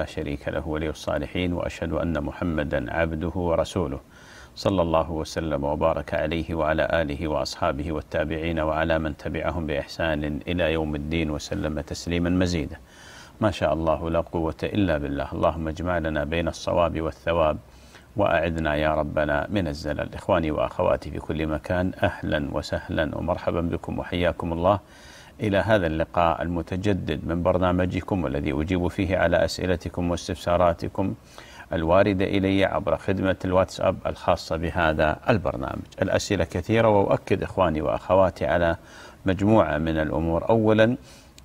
لا شريك له ولي الصالحين وأشهد أن محمدا عبده ورسوله صلى الله وسلم وبارك عليه وعلى آله وأصحابه والتابعين وعلى من تبعهم بإحسان إلى يوم الدين وسلم تسليما مزيدا ما شاء الله لا قوة إلا بالله اللهم اجمع لنا بين الصواب والثواب وأعدنا يا ربنا من الزلل إخواني وأخواتي في كل مكان أهلا وسهلا ومرحبا بكم وحياكم الله إلى هذا اللقاء المتجدد من برنامجكم الذي أجيب فيه على أسئلتكم واستفساراتكم الواردة إلي عبر خدمة الواتساب الخاصة بهذا البرنامج الأسئلة كثيرة وأؤكد إخواني وأخواتي على مجموعة من الأمور أولا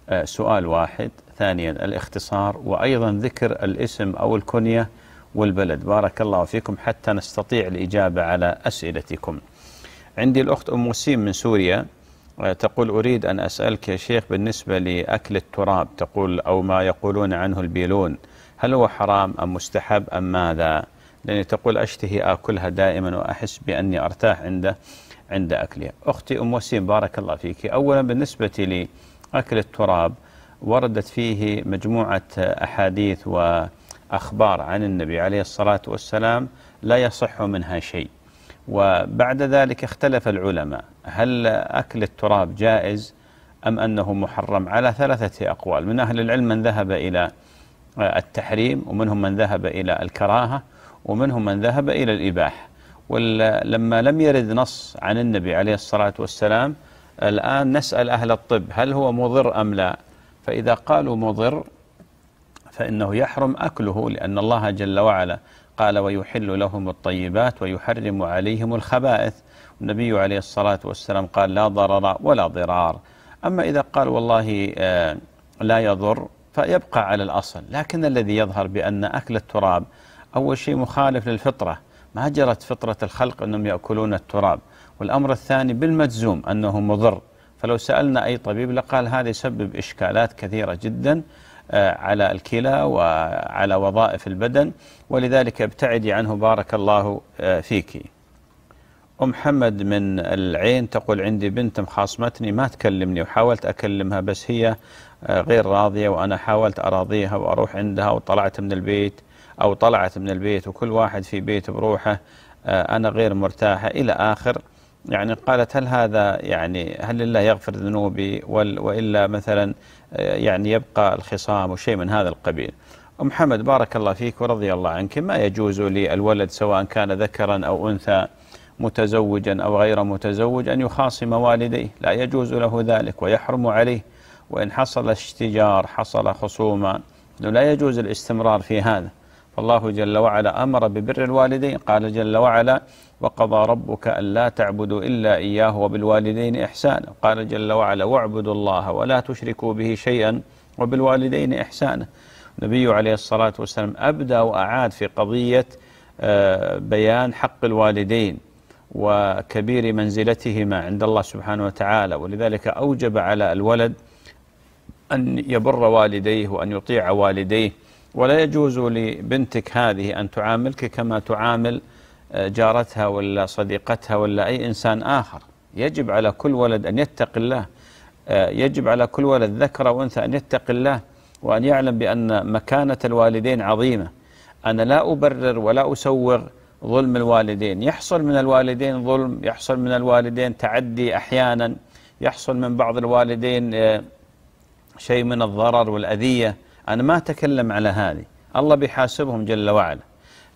آه، سؤال واحد ثانيا الاختصار وأيضا ذكر الاسم أو الكنية والبلد بارك الله فيكم حتى نستطيع الإجابة على أسئلتكم عندي الأخت أم وسيم من سوريا تقول أريد أن أسألك يا شيخ بالنسبة لأكل التراب تقول أو ما يقولون عنه البيلون هل هو حرام أم مستحب أم ماذا لأني تقول أشتهي آكلها دائما وأحس بأني أرتاح عنده عند أكلها أختي أم وسيم بارك الله فيك أولا بالنسبة لأكل التراب وردت فيه مجموعة أحاديث وأخبار عن النبي عليه الصلاة والسلام لا يصح منها شيء وبعد ذلك اختلف العلماء هل أكل التراب جائز أم أنه محرم على ثلاثة أقوال من أهل العلم من ذهب إلى آه، التحريم ومنهم من ذهب إلى الكراهة ومنهم من ذهب إلى الإباحة ولما لم يرد نص عن النبي عليه الصلاة والسلام الآن نسأل أهل الطب هل هو مضر أم لا فإذا قالوا مضر فإنه يحرم أكله لأن الله جل وعلا قال ويحل لهم الطيبات ويحرم عليهم الخبائث النبي عليه الصلاة والسلام قال لا ضرر ولا ضرار أما إذا قال والله آه، لا يضر فيبقى على الأصل لكن الذي يظهر بأن أكل التراب أول شيء مخالف للفطرة ما جرت فطرة الخلق أنهم يأكلون التراب والأمر الثاني بالمجزوم أنه مضر فلو سألنا أي طبيب لقال هذا يسبب إشكالات كثيرة جدا آه، على الكلى وعلى وظائف البدن ولذلك ابتعدي عنه بارك الله آه، فيك أم محمد من العين تقول عندي بنت مخاصمتني ما تكلمني وحاولت أكلمها بس هي آه، غير راضية وأنا حاولت أراضيها وأروح عندها وطلعت من البيت أو طلعت من البيت وكل واحد في بيت بروحه أنا غير مرتاحة إلى آخر يعني قالت هل هذا يعني هل لله يغفر ذنوبي وإلا مثلا آه، يعني يبقى الخصام وشيء من هذا القبيل أم حمد بارك الله فيك ورضي الله عنك ما يجوز للولد سواء كان ذكرا أو أنثى متزوجا أو غير متزوج أن يخاصم والديه لا يجوز له ذلك ويحرم عليه وإن حصل اشتجار حصل خصومه لا يجوز الاستمرار في هذا فالله جل وعلا أمر ببر الوالدين قال جل وعلا وقضى ربك ألا تعبدوا إلا إياه وبالوالدين إحسانا قال جل وعلا واعبدوا الله ولا تشركوا به شيئا وبالوالدين إحسانا النبي عليه الصلاة والسلام أبدى وأعاد في قضية آه، بيان حق الوالدين وكبير منزلتهما عند الله سبحانه وتعالى ولذلك أوجب على الولد أن يبر والديه وأن يطيع والديه ولا يجوز لبنتك هذه أن تعاملك كما تعامل جارتها ولا صديقتها ولا أي إنسان آخر يجب على كل ولد أن يتقي الله آه، يجب على كل ولد ذكر وأنثى أن يتقي الله وأن يعلم بأن مكانة الوالدين عظيمة أنا لا أبرر ولا أسوغ ظلم الوالدين يحصل من الوالدين ظلم يحصل من الوالدين تعدي أحيانا يحصل من بعض الوالدين آه، شيء من الضرر والأذية أنا ما أتكلم على هذه الله بيحاسبهم جل وعلا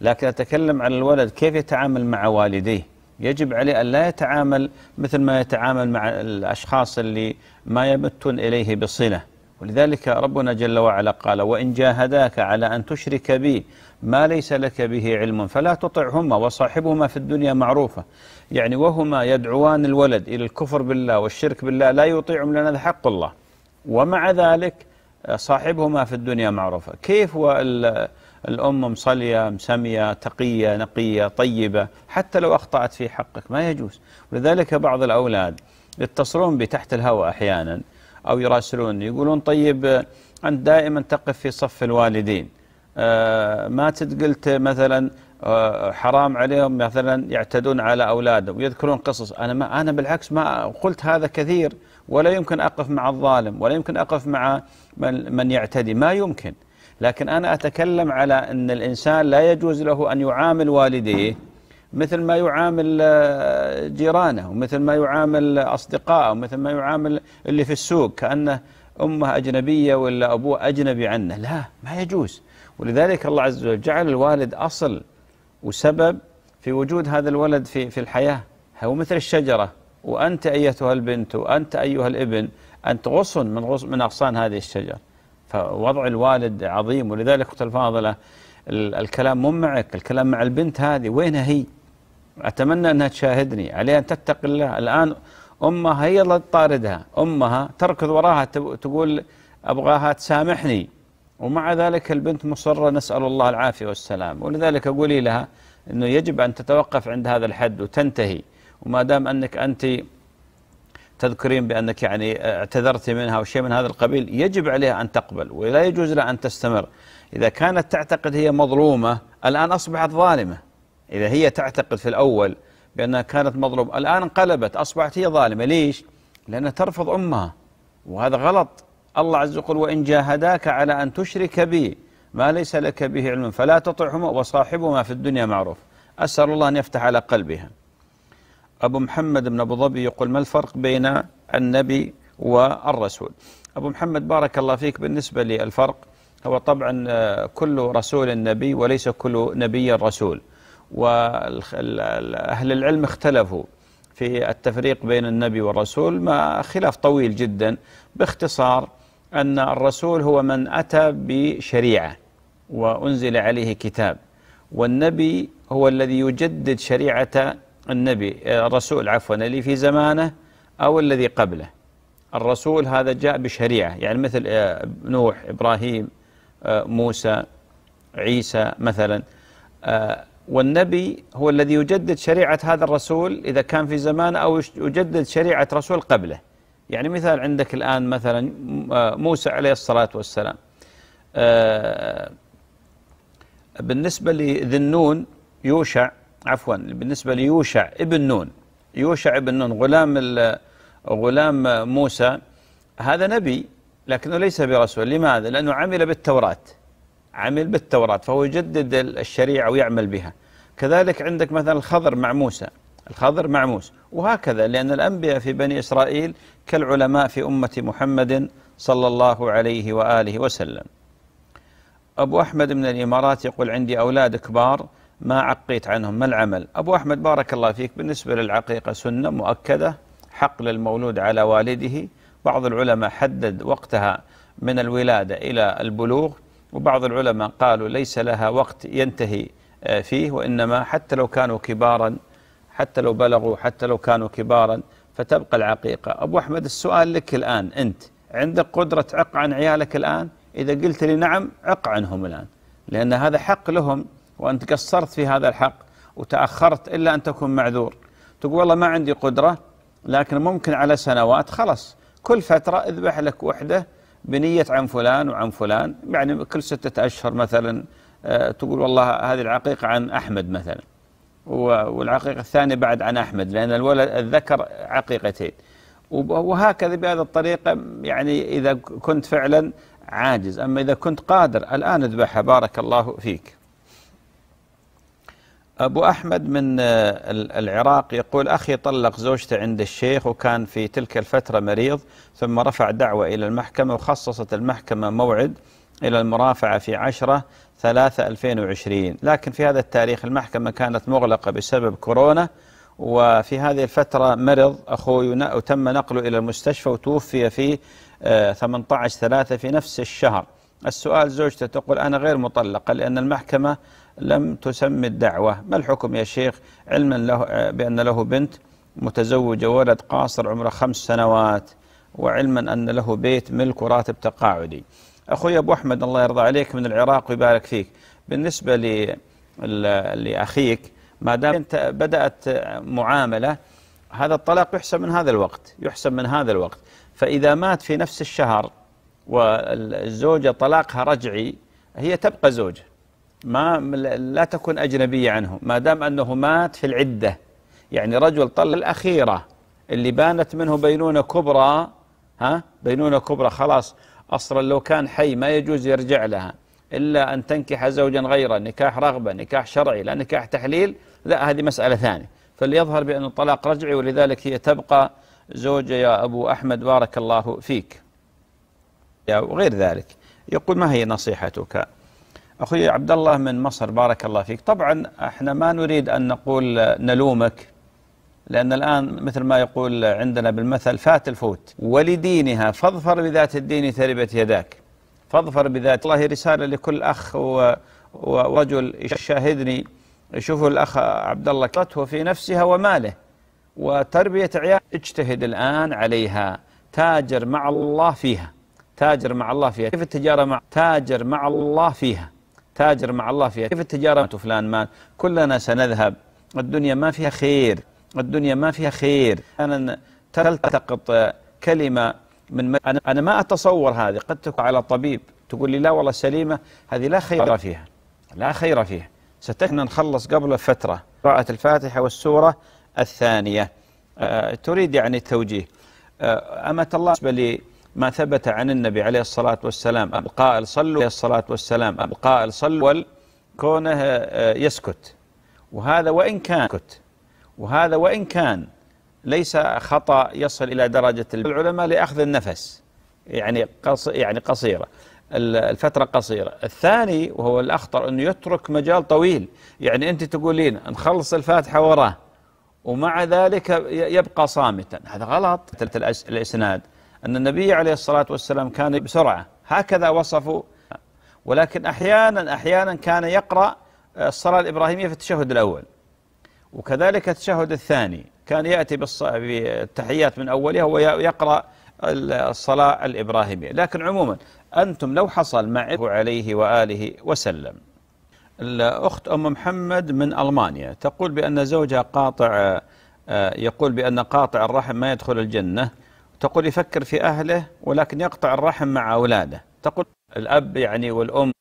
لكن أتكلم عن الولد كيف يتعامل مع والديه يجب عليه أن لا يتعامل مثل ما يتعامل مع الأشخاص اللي ما يمتون إليه بصلة ولذلك ربنا جل وعلا قال وإن جاهداك على أن تشرك بي ما ليس لك به علم فلا تطعهما وصاحبهما في الدنيا معروفة يعني وهما يدعوان الولد إلى الكفر بالله والشرك بالله لا يطيعهم لأن هذا حق الله ومع ذلك صاحبهما في الدنيا معروفة كيف الأم مصلية مسمية تقية نقية طيبة حتى لو أخطأت في حقك ما يجوز ولذلك بعض الأولاد يتصلون بتحت الهواء أحيانا أو يراسلون يقولون طيب أنت دائما تقف في صف الوالدين آه، ما قلت مثلا آه، حرام عليهم مثلا يعتدون على أولادهم ويذكرون قصص أنا ما أنا بالعكس ما قلت هذا كثير ولا يمكن أقف مع الظالم ولا يمكن أقف مع من, من يعتدي ما يمكن لكن أنا أتكلم على أن الإنسان لا يجوز له أن يعامل والديه مثل ما يعامل آه، جيرانه ومثل ما يعامل أصدقائه ومثل ما يعامل اللي في السوق كأنه أمه أجنبية ولا أبوه أجنبي عنه لا ما يجوز ولذلك الله عز وجل جعل الوالد أصل وسبب في وجود هذا الولد في في الحياة هو مثل الشجرة وأنت أيتها البنت وأنت أيها الابن أنت غصن من غصن من أغصان هذه الشجرة فوضع الوالد عظيم ولذلك أخت الفاضلة الكلام مو معك الكلام مع البنت هذه وينها هي أتمنى أنها تشاهدني عليها أن تتقي الله الآن أمها هي اللي تطاردها أمها تركض وراها تقول أبغاها تسامحني ومع ذلك البنت مصرة نسأل الله العافية والسلام ولذلك أقولي لها أنه يجب أن تتوقف عند هذا الحد وتنتهي وما دام أنك أنت تذكرين بأنك يعني اعتذرت منها أو شيء من هذا القبيل يجب عليها أن تقبل ولا يجوز لها أن تستمر إذا كانت تعتقد هي مظلومة الآن أصبحت ظالمة إذا هي تعتقد في الأول بأنها كانت مظلومة الآن انقلبت أصبحت هي ظالمة ليش؟ لأنها ترفض أمها وهذا غلط الله عز وجل وإن جاهداك على أن تشرك بي ما ليس لك به علم فلا تطعهما وصاحبهما في الدنيا معروف أسأل الله أن يفتح على قلبها أبو محمد بن أبو ظبي يقول ما الفرق بين النبي والرسول أبو محمد بارك الله فيك بالنسبة للفرق هو طبعا آه، كل رسول نبي وليس كل نبي رسول وأهل العلم اختلفوا في التفريق بين النبي والرسول ما خلاف طويل جدا باختصار أن الرسول هو من أتى بشريعة وأنزل عليه كتاب والنبي هو الذي يجدد شريعة النبي آه، الرسول عفوا اللي في زمانه أو الذي قبله الرسول هذا جاء بشريعة يعني مثل آه، نوح إبراهيم آه، موسى عيسى مثلا والنبي هو الذي يجدد شريعة هذا الرسول إذا كان في زمانه أو يجدد شريعة رسول قبله يعني مثال عندك الآن مثلا موسى عليه الصلاة والسلام بالنسبة لذي النون يوشع عفوا بالنسبة ليوشع ابن نون يوشع ابن نون غلام غلام موسى هذا نبي لكنه ليس برسول لماذا؟ لأنه عمل بالتوراة عمل بالتوراة فهو يجدد الشريعة ويعمل بها كذلك عندك مثلا الخضر مع موسى الخضر مع موسى وهكذا لأن الأنبياء في بني إسرائيل كالعلماء في أمة محمد صلى الله عليه وآله وسلم أبو أحمد من الإمارات يقول عندي أولاد كبار ما عقيت عنهم ما العمل أبو أحمد بارك الله فيك بالنسبة للعقيقة سنة مؤكدة حق للمولود على والده بعض العلماء حدد وقتها من الولادة إلى البلوغ وبعض العلماء قالوا ليس لها وقت ينتهي آه، فيه وإنما حتى لو كانوا كبارا حتى لو بلغوا حتى لو كانوا كبارا فتبقى العقيقة أبو أحمد السؤال لك الآن أنت عندك قدرة عق عن عيالك الآن إذا قلت لي نعم عق عنهم الآن لأن هذا حق لهم وأنت قصرت في هذا الحق وتأخرت إلا أن تكون معذور تقول والله ما عندي قدرة لكن ممكن على سنوات خلاص كل فترة اذبح لك وحدة بنية عن فلان وعن فلان يعني كل ستة أشهر مثلا آه، تقول والله هذه العقيقة عن أحمد مثلا والعقيقة الثانية بعد عن أحمد لأن الولد الذكر عقيقتين وهكذا بهذه الطريقة يعني إذا كنت فعلا عاجز أما إذا كنت قادر الآن اذبحها بارك الله فيك أبو أحمد من آه، العراق يقول أخي طلق زوجته عند الشيخ وكان في تلك الفترة مريض ثم رفع دعوة إلى المحكمة وخصصت المحكمة موعد إلى المرافعة في 10 3 2020 لكن في هذا التاريخ المحكمة كانت مغلقة بسبب كورونا وفي هذه الفترة مرض أخوي وتم نقله إلى المستشفى وتوفي في 18 3 في نفس الشهر السؤال زوجته تقول أنا غير مطلقة لأن المحكمة لم تسم الدعوة ما الحكم يا شيخ علما له بأن له بنت متزوجة ولد قاصر عمره خمس سنوات وعلما أن له بيت ملك وراتب تقاعدي أخوي أبو أحمد الله يرضى عليك من العراق ويبارك فيك بالنسبة لأخيك ما دام أنت بدأت معاملة هذا الطلاق يحسب من هذا الوقت يحسب من هذا الوقت فإذا مات في نفس الشهر والزوجة طلاقها رجعي هي تبقى زوجة ما لا تكون أجنبية عنه ما دام أنه مات في العدة يعني رجل طل الأخيرة اللي بانت منه بينونة كبرى ها بينونة كبرى خلاص أصلا لو كان حي ما يجوز يرجع لها إلا أن تنكح زوجا غيره نكاح رغبة نكاح شرعي لا نكاح تحليل لا هذه مسألة ثانية فليظهر بأن الطلاق رجعي ولذلك هي تبقى زوجة يا أبو أحمد بارك الله فيك وغير ذلك يقول ما هي نصيحتك أخوي عبد الله من مصر بارك الله فيك طبعا احنا ما نريد أن نقول نلومك لأن الآن مثل ما يقول عندنا بالمثل فات الفوت ولدينها فاظفر بذات الدين تربت يداك فاظفر بذات الله رسالة لكل أخ ورجل يشاهدني يشوفه الأخ عبد الله كرته في نفسها وماله وتربية عيال اجتهد الآن عليها تاجر مع الله فيها تاجر مع الله فيها كيف التجارة مع تاجر مع الله فيها تاجر مع الله فيها كيف التجارة فلان مال كلنا سنذهب الدنيا ما فيها خير الدنيا ما فيها خير أنا تلتقط كلمة من أنا, أنا ما أتصور هذه قد تكون على طبيب تقول لي لا والله سليمة هذه لا خير فيها لا خير فيها ستحنا نخلص قبل فترة قراءة الفاتحة والسورة الثانية أه تريد يعني التوجيه أه أمة الله بالنسبة لي ما ثبت عن النبي عليه الصلاة والسلام القائل صلوا عليه الصلاة والسلام القائل صلوا كونه آه، يسكت وهذا وإن كان كت وهذا وإن كان ليس خطأ يصل إلى درجة العلماء لأخذ النفس يعني قص يعني قصيرة الفترة قصيرة الثاني وهو الأخطر أنه يترك مجال طويل يعني أنت تقولين نخلص الفاتحة وراه ومع ذلك يبقى صامتا هذا غلط الإسناد أن النبي عليه الصلاة والسلام كان بسرعة هكذا وصفوا ولكن أحيانا أحيانا كان يقرأ آه، الصلاة الإبراهيمية في التشهد الأول وكذلك التشهد الثاني كان يأتي بالتحيات من أولها ويقرأ الصلاة الإبراهيمية لكن عموما أنتم لو حصل معه عليه وآله وسلم الأخت أم محمد من ألمانيا تقول بأن زوجها قاطع آه، آه، يقول بأن قاطع الرحم ما يدخل الجنة تقول يفكر في أهله ولكن يقطع الرحم مع أولاده تقول الأب يعني والأم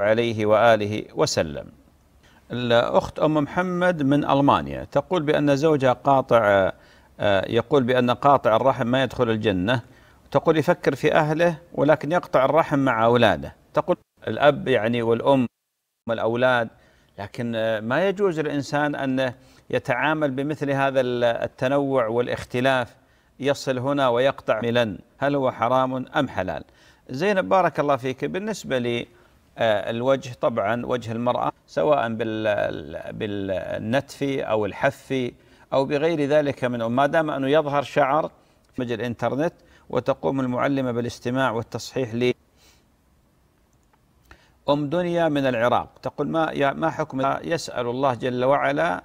عليه وآله وسلم الأخت أم محمد من ألمانيا تقول بأن زوجها قاطع آه، يقول بأن قاطع الرحم ما يدخل الجنة تقول يفكر في أهله ولكن يقطع الرحم مع أولاده تقول الأب يعني والأم والأولاد لكن آه، ما يجوز الانسان أن يتعامل بمثل هذا التنوع والاختلاف يصل هنا ويقطع ملا هل هو حرام أم حلال زينب بارك الله فيك بالنسبة لي آه، الوجه طبعا وجه المرأة سواء بالنتف أو الحف أو بغير ذلك من ما دام أنه يظهر شعر في مجال الإنترنت وتقوم المعلمة بالاستماع والتصحيح لي أم دنيا من العراق تقول ما ما حكم يسأل الله جل وعلا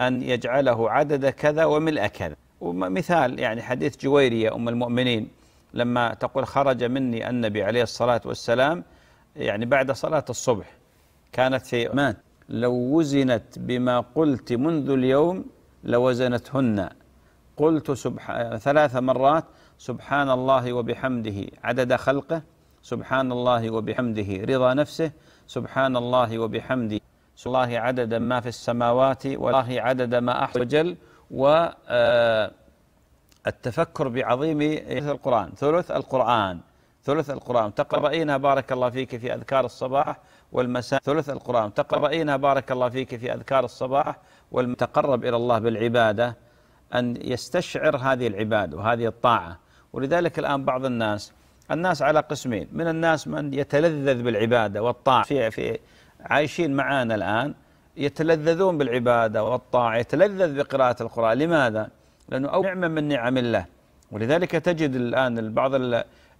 أن يجعله عدد كذا وملء كذا ومثال يعني حديث جويرية أم المؤمنين لما تقول خرج مني النبي عليه الصلاة والسلام يعني بعد صلاة الصبح كانت في عمان لو وزنت بما قلت منذ اليوم لوزنتهن قلت سبحان ثلاث مرات سبحان الله وبحمده عدد خلقه سبحان الله وبحمده رضا نفسه سبحان الله وبحمده سبحان الله عدد ما في السماوات والله عدد ما أحسن وجل و آه، التفكر بعظيم القرآن ثلث القرآن ثلث القرآن تقرأينها بارك الله فيك في أذكار الصباح والمساء ثلث القرآن تقرأينها بارك الله فيك في أذكار الصباح والمتقرب إلى الله بالعبادة أن يستشعر هذه العبادة وهذه الطاعة ولذلك الآن بعض الناس الناس على قسمين من الناس من يتلذذ بالعبادة والطاعة في, في عايشين معانا الآن يتلذذون بالعبادة والطاعة يتلذذ بقراءة القرآن لماذا؟ لأنه أو نعمة من نعم الله ولذلك تجد الآن بعض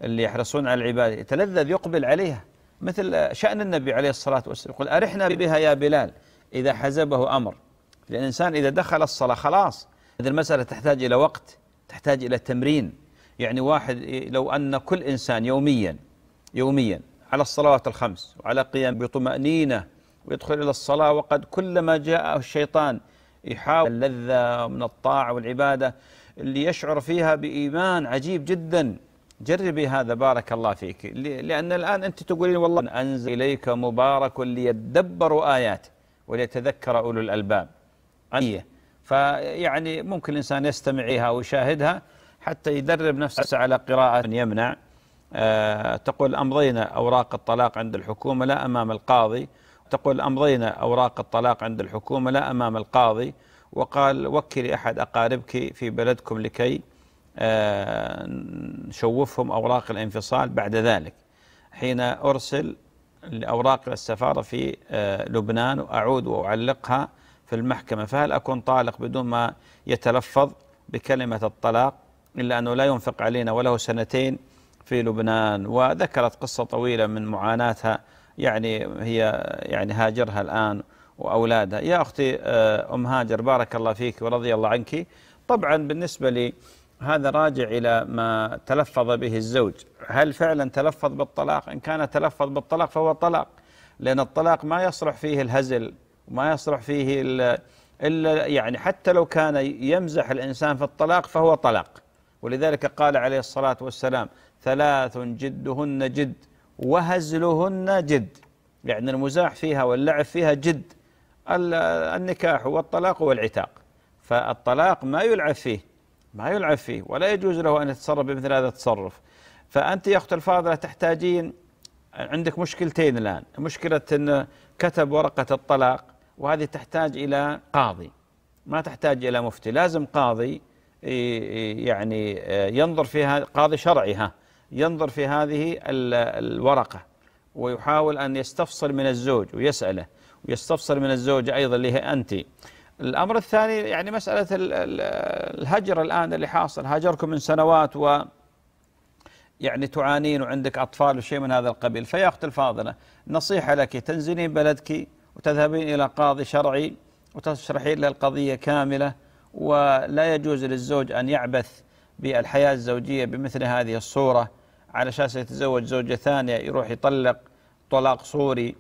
اللي يحرصون على العبادة يتلذذ يقبل عليها مثل شأن النبي عليه الصلاة والسلام يقول أرحنا بها يا بلال إذا حزبه أمر لأن الإنسان إذا دخل الصلاة خلاص هذه المسألة تحتاج إلى وقت تحتاج إلى تمرين يعني واحد لو أن كل إنسان يوميا يوميا على الصلوات الخمس وعلى قيام بطمأنينة ويدخل إلى الصلاة وقد كلما جاءه الشيطان يحاول اللذة من الطاعة والعبادة اللي يشعر فيها بإيمان عجيب جدا جربي هذا بارك الله فيك لأن الآن أنت تقولين والله أنزل إليك مبارك ليدبروا آياته وليتذكر أولو الألباب عنية فيعني ممكن الإنسان يستمعها ويشاهدها حتى يدرب نفسه على قراءة يمنع أه تقول أمضينا أوراق الطلاق عند الحكومة لا أمام القاضي تقول أمضينا أوراق الطلاق عند الحكومة لا أمام القاضي وقال وكلي أحد أقاربك في بلدكم لكي نشوفهم أوراق الانفصال بعد ذلك حين أرسل لأوراق السفارة في آه، لبنان وأعود وأعلقها في المحكمة فهل أكون طالق بدون ما يتلفظ بكلمة الطلاق إلا أنه لا ينفق علينا وله سنتين في لبنان وذكرت قصة طويلة من معاناتها يعني هي يعني هاجرها الآن وأولادها يا أختي آه، أم هاجر بارك الله فيك ورضي الله عنك طبعا بالنسبة لي هذا راجع إلى ما تلفظ به الزوج هل فعلا تلفظ بالطلاق إن كان تلفظ بالطلاق فهو طلاق لأن الطلاق ما يصلح فيه الهزل وما يصلح فيه إلا يعني حتى لو كان يمزح الإنسان في الطلاق فهو طلاق ولذلك قال عليه الصلاة والسلام ثلاث جدهن جد وهزلهن جد يعني المزاح فيها واللعب فيها جد النكاح والطلاق والعتاق فالطلاق ما يلعب فيه ما يلعب فيه ولا يجوز له أن يتصرف بمثل هذا التصرف فأنت يا أخت الفاضلة تحتاجين عندك مشكلتين الآن مشكلة أن كتب ورقة الطلاق وهذه تحتاج إلى قاضي ما تحتاج إلى مفتي لازم قاضي يعني آه، ينظر فيها قاضي شرعي ها ينظر في هذه الورقة ويحاول أن يستفصل من الزوج ويسأله ويستفصل من الزوجة أيضا اللي هي أنت الأمر الثاني يعني مسألة الهجر الآن اللي حاصل هاجركم من سنوات و يعني تعانين وعندك أطفال وشيء من هذا القبيل فيا أخت الفاضلة نصيحة لك تنزلين بلدك وتذهبين إلى قاضي شرعي وتشرحين له القضية كاملة ولا يجوز للزوج أن يعبث بالحياة الزوجية بمثل هذه الصورة على أساس يتزوج زوجة ثانية يروح يطلق طلاق صوري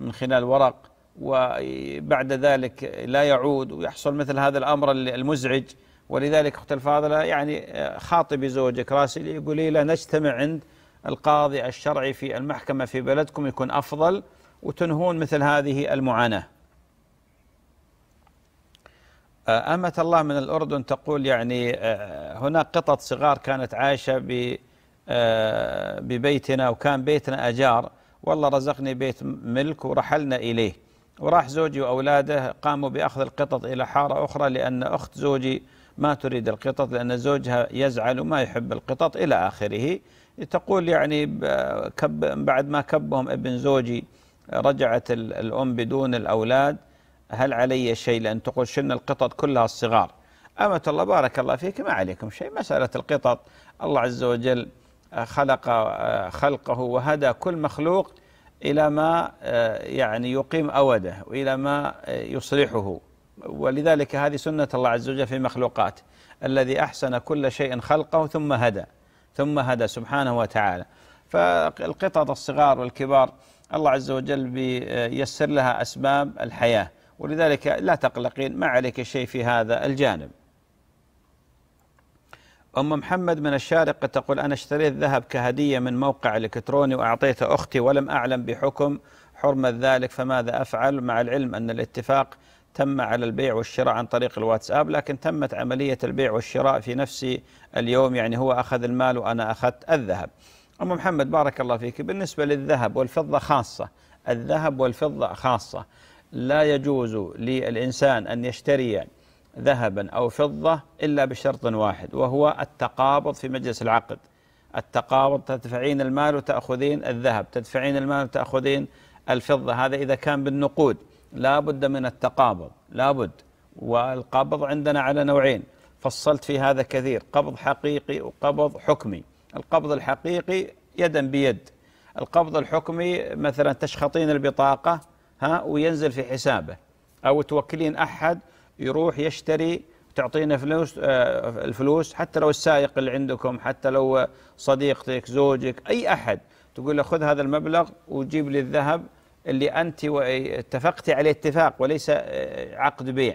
من خلال ورق وبعد ذلك لا يعود ويحصل مثل هذا الأمر المزعج ولذلك أخت الفاضلة يعني آه، خاطبي زوجك راسل قولي له نجتمع عند القاضي الشرعي في المحكمة في بلدكم يكون أفضل وتنهون مثل هذه المعاناة آه، أمة الله من الأردن تقول يعني آه، هناك قطط صغار كانت عايشة ببيتنا وكان بيتنا أجار والله رزقني بيت ملك ورحلنا إليه وراح زوجي وأولاده قاموا بأخذ القطط إلى حارة أخرى لأن أخت زوجي ما تريد القطط لأن زوجها يزعل وما يحب القطط إلى آخره تقول يعني كب بعد ما كبهم ابن زوجي رجعت الأم بدون الأولاد هل علي شيء لأن تقول شن القطط كلها الصغار أمة الله بارك الله فيك ما عليكم شيء مسألة القطط الله عز وجل خلق آه، خلقه وهدى كل مخلوق إلى ما آه، يعني يقيم أوده وإلى ما آه، يصلحه ولذلك هذه سنة الله عز وجل في مخلوقات الذي أحسن كل شيء خلقه ثم هدى ثم هدى سبحانه وتعالى فالقطط الصغار والكبار الله عز وجل بيسر آه، لها أسباب الحياة ولذلك لا تقلقين ما عليك شيء في هذا الجانب أم محمد من الشارقة تقول أنا اشتريت ذهب كهدية من موقع إلكتروني وأعطيته أختي ولم أعلم بحكم حرمة ذلك فماذا أفعل مع العلم أن الاتفاق تم على البيع والشراء عن طريق الواتساب لكن تمت عملية البيع والشراء في نفس اليوم يعني هو أخذ المال وأنا أخذت الذهب أم محمد بارك الله فيك بالنسبة للذهب والفضة خاصة الذهب والفضة خاصة لا يجوز للإنسان أن يشتري ذهبا أو فضة إلا بشرط واحد وهو التقابض في مجلس العقد التقابض تدفعين المال وتأخذين الذهب تدفعين المال وتأخذين الفضة هذا إذا كان بالنقود لا بد من التقابض لا بد والقبض عندنا على نوعين فصلت في هذا كثير قبض حقيقي وقبض حكمي القبض الحقيقي يدا بيد القبض الحكمي مثلا تشخطين البطاقة ها وينزل في حسابه أو توكلين أحد يروح يشتري تعطينا فلوس آه، الفلوس حتى لو السائق اللي عندكم حتى لو صديقتك زوجك أي أحد تقول له خذ هذا المبلغ وجيب لي الذهب اللي أنت اتفقتي عليه اتفاق وليس آه، عقد بيع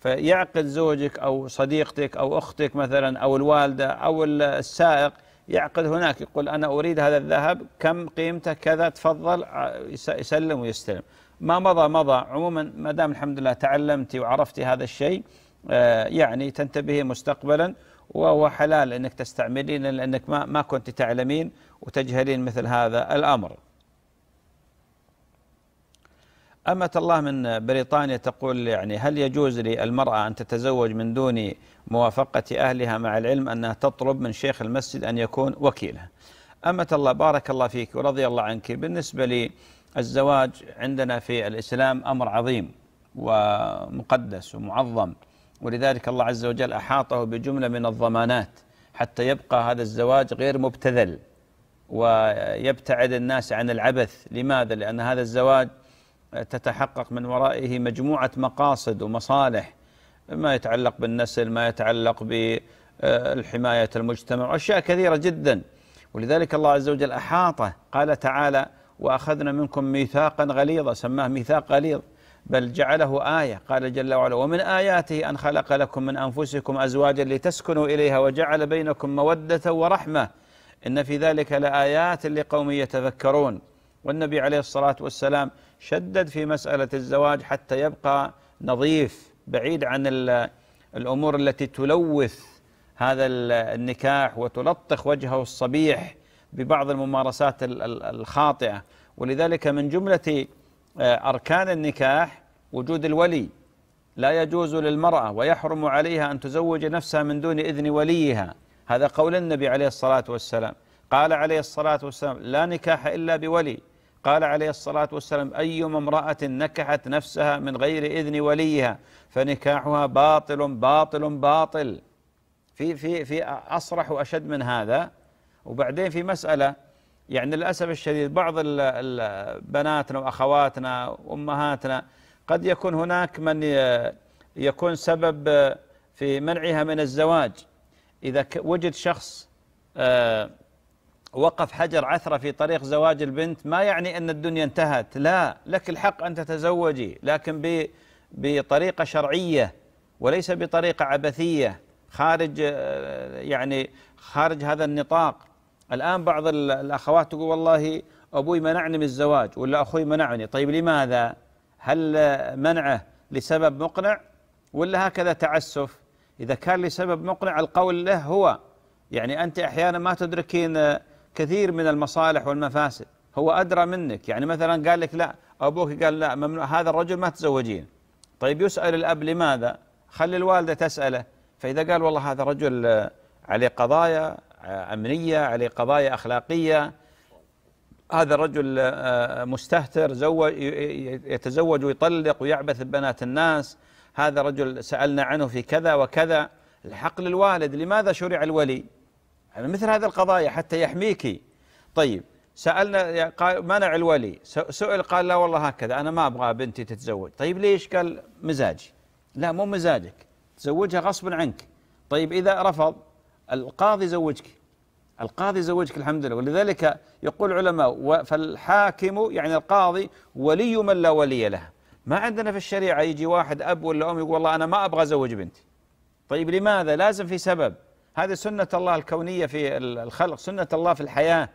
فيعقد زوجك أو صديقتك أو أختك مثلا أو الوالدة أو السائق يعقد هناك يقول أنا أريد هذا الذهب كم قيمته كذا تفضل آه، يسلم ويستلم ما مضى مضى عموما ما دام الحمد لله تعلمتي وعرفتي هذا الشيء آه، يعني تنتبهي مستقبلا وهو حلال انك تستعملين لانك ما ما كنت تعلمين وتجهلين مثل هذا الامر. أمة الله من بريطانيا تقول يعني هل يجوز للمرأة أن تتزوج من دون موافقة أهلها مع العلم أنها تطلب من شيخ المسجد أن يكون وكيلها أمة الله بارك الله فيك ورضي الله عنك بالنسبة لي الزواج عندنا في الإسلام أمر عظيم ومقدس ومعظم ولذلك الله عز وجل أحاطه بجملة من الضمانات حتى يبقى هذا الزواج غير مبتذل ويبتعد الناس عن العبث لماذا؟ لأن هذا الزواج تتحقق من ورائه مجموعة مقاصد ومصالح ما يتعلق بالنسل ما يتعلق بالحماية المجتمع أشياء كثيرة جدا ولذلك الله عز وجل أحاطه قال تعالى وأخذنا منكم ميثاقا غليظا سماه ميثاق غليظ بل جعله آية قال جل وعلا ومن آياته أن خلق لكم من أنفسكم أزواجا لتسكنوا إليها وجعل بينكم مودة ورحمة إن في ذلك لآيات لقوم يتفكرون والنبي عليه الصلاة والسلام شدد في مسألة الزواج حتى يبقى نظيف بعيد عن الأمور التي تلوث هذا النكاح وتلطخ وجهه الصبيح ببعض الممارسات الخاطئه ولذلك من جمله آه، اركان النكاح وجود الولي لا يجوز للمراه ويحرم عليها ان تزوج نفسها من دون اذن وليها هذا قول النبي عليه الصلاه والسلام قال عليه الصلاه والسلام لا نكاح الا بولي قال عليه الصلاة والسلام أيما امرأة نكحت نفسها من غير إذن وليها فنكاحها باطل باطل باطل في في في أصرح وأشد من هذا وبعدين في مسألة يعني للأسف الشديد بعض بناتنا وأخواتنا وأمهاتنا قد يكون هناك من يكون سبب في منعها من الزواج إذا وجد شخص آه، وقف حجر عثرة في طريق زواج البنت ما يعني أن الدنيا انتهت لا لك الحق أن تتزوجي لكن بطريقة شرعية وليس بطريقة عبثية خارج آه، يعني خارج هذا النطاق الآن بعض الأخوات تقول والله أبوي منعني من الزواج ولا أخوي منعني طيب لماذا هل منعه لسبب مقنع ولا هكذا تعسف إذا كان لسبب مقنع القول له هو يعني أنت أحيانا ما تدركين كثير من المصالح والمفاسد هو أدرى منك يعني مثلا قال لك لا أبوك قال لا ممنوع هذا الرجل ما تزوجين طيب يسأل الأب لماذا خلي الوالدة تسأله فإذا قال والله هذا رجل عليه قضايا امنيه عليه قضايا اخلاقيه هذا الرجل آه، آه، مستهتر زوج يتزوج ويطلق ويعبث ببنات الناس هذا رجل سالنا عنه في كذا وكذا الحق للوالد لماذا شرع الولي يعني مثل هذه القضايا حتى يحميك طيب سالنا قال منع الولي سئل قال لا والله هكذا انا ما ابغى بنتي تتزوج طيب ليش قال مزاجي لا مو مزاجك تزوجها غصبا عنك طيب اذا رفض القاضي زوجك القاضي زوجك الحمد لله ولذلك يقول العلماء فالحاكم يعني القاضي ولي من لا ولي له ما عندنا في الشريعة يجي واحد أب ولا أم يقول والله أنا ما أبغى أزوج بنتي طيب لماذا لازم في سبب هذه سنة الله الكونية في الخلق سنة الله في الحياة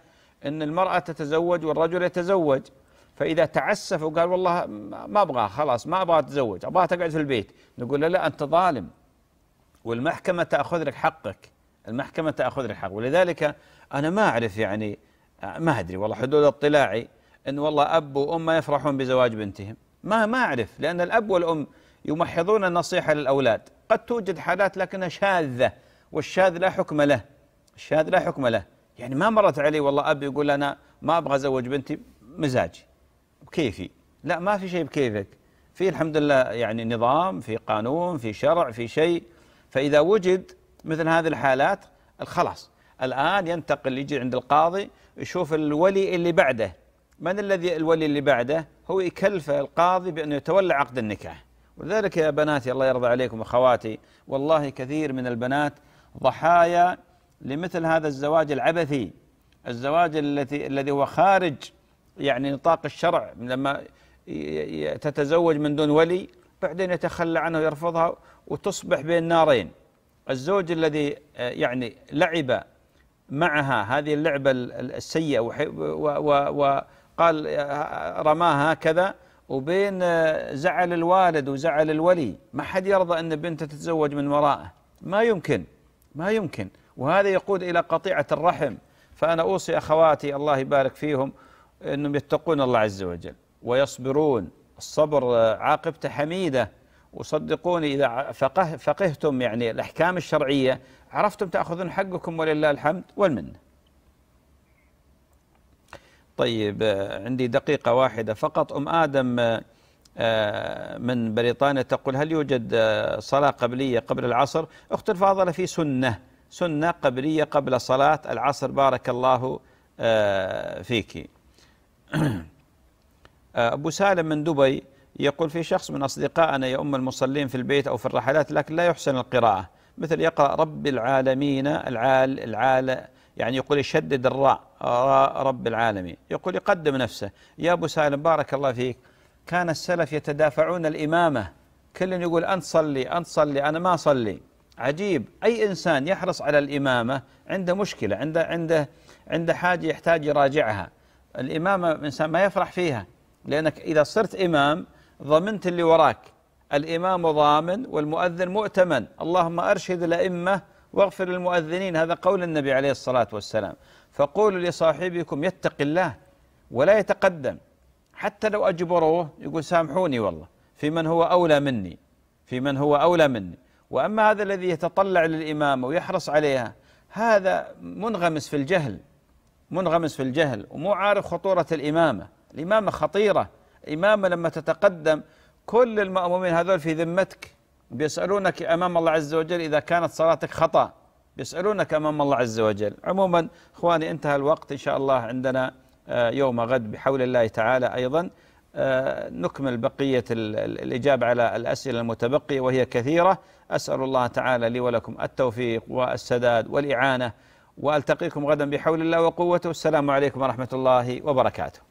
أن المرأة تتزوج والرجل يتزوج فإذا تعسف وقال والله ما أبغى خلاص ما أبغى أتزوج أبغى تقعد في البيت نقول لا أنت ظالم والمحكمة تأخذ لك حقك المحكمة تأخذ الحق ولذلك أنا ما أعرف يعني ما أدري والله حدود اطلاعي أن والله أب وأم يفرحون بزواج بنتهم ما ما أعرف لأن الأب والأم يمحضون النصيحة للأولاد قد توجد حالات لكنها شاذة والشاذ لا حكم له الشاذ لا حكم له يعني ما مرت علي والله أب يقول أنا ما أبغى أزوج بنتي مزاجي بكيفي لا ما في شيء بكيفك في الحمد لله يعني نظام في قانون في شرع في شيء فإذا وجد مثل هذه الحالات خلاص الآن ينتقل يجي عند القاضي يشوف الولي اللي بعده من الذي الولي اللي بعده هو يكلفه القاضي بأنه يتولى عقد النكاح ولذلك يا بناتي الله يرضى عليكم أخواتي والله كثير من البنات ضحايا لمثل هذا الزواج العبثي الزواج الذي الذي هو خارج يعني نطاق الشرع لما تتزوج من دون ولي بعدين يتخلى عنه ويرفضها وتصبح بين نارين الزوج الذي آه، يعني لعب معها هذه اللعبة السيئة وقال آه، آه، رماها هكذا وبين زعل الوالد وزعل الولي ما حد يرضى أن بنته تتزوج من وراءه ما يمكن ما يمكن وهذا يقود إلى قطيعة الرحم فأنا أوصي أخواتي الله يبارك فيهم أنهم يتقون الله عز وجل ويصبرون الصبر عاقبته حميدة وصدقوني إذا فقه فقهتم يعني الأحكام الشرعية عرفتم تأخذون حقكم ولله الحمد والمنة طيب آه، عندي دقيقة واحدة فقط أم آدم آه، من بريطانيا تقول هل يوجد آه، صلاة قبلية قبل العصر أخت الفاضلة في سنة سنة قبلية قبل صلاة العصر بارك الله فيك أبو سالم من دبي يقول في شخص من أصدقائنا يؤم المصلين في البيت أو في الرحلات لكن لا يحسن القراءة مثل يقرأ رب العالمين العال العال يعني يقول يشدد الراء راء رب العالمين يقول يقدم نفسه يا أبو سالم بارك الله فيك كان السلف يتدافعون الإمامة كل يقول أنت صلي أنت صلي أنا ما صلي عجيب أي إنسان يحرص على الإمامة عنده مشكلة عنده عنده عنده حاجة يحتاج يراجعها الإمامة إنسان ما يفرح فيها لأنك إذا صرت إمام ضمنت اللي وراك الإمام ضامن والمؤذن مؤتمن اللهم أرشد الأئمة واغفر للمؤذنين هذا قول النبي عليه الصلاة والسلام فقولوا لصاحبكم يتق الله ولا يتقدم حتى لو أجبروه يقول سامحوني والله في من هو أولى مني في من هو أولى مني وأما هذا الذي يتطلع للإمامة ويحرص عليها هذا منغمس في الجهل منغمس في الجهل ومو عارف خطورة الإمامة الإمامة خطيرة إمامة لما تتقدم كل المأمومين هذول في ذمتك بيسألونك أمام الله عز وجل إذا كانت صلاتك خطأ يسألونك أمام الله عز وجل عموما إخواني انتهى الوقت إن شاء الله عندنا آه، يوم غد بحول الله تعالى أيضا آه، نكمل بقية الإجابة على الأسئلة المتبقية وهي كثيرة أسأل الله تعالى لي ولكم التوفيق والسداد والإعانة وألتقيكم غدا بحول الله وقوته السلام عليكم ورحمة الله وبركاته